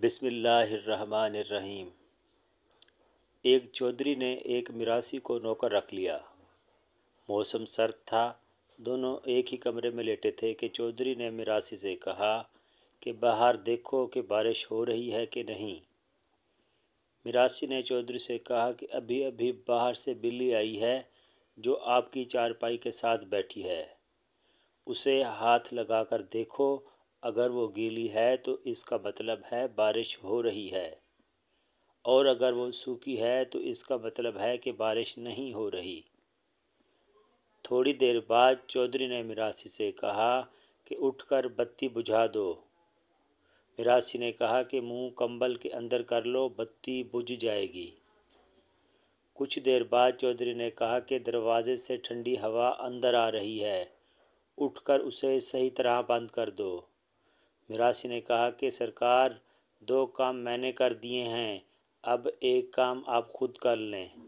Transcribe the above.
बिसमीम एक चौधरी ने एक मिरासी को नौकर रख लिया मौसम सर्द था दोनों एक ही कमरे में लेटे थे कि चौधरी ने मिरासी से कहा कि बाहर देखो कि बारिश हो रही है कि नहीं मिरासी ने चौधरी से कहा कि अभी अभी बाहर से बिल्ली आई है जो आपकी चारपाई के साथ बैठी है उसे हाथ लगाकर देखो अगर वो गीली है तो इसका मतलब है बारिश हो रही है और अगर वो सूखी है तो इसका मतलब है कि बारिश नहीं हो रही थोड़ी देर बाद चौधरी ने मिरासी से कहा कि उठकर बत्ती बुझा दो मिरासी ने कहा कि मुंह कंबल के अंदर कर लो बत्ती बुझ जाएगी कुछ देर बाद चौधरी ने कहा कि दरवाजे से ठंडी हवा अंदर आ रही है उठकर उसे सही तरह बंद कर दो मिरासी ने कहा कि सरकार दो काम मैंने कर दिए हैं अब एक काम आप खुद कर लें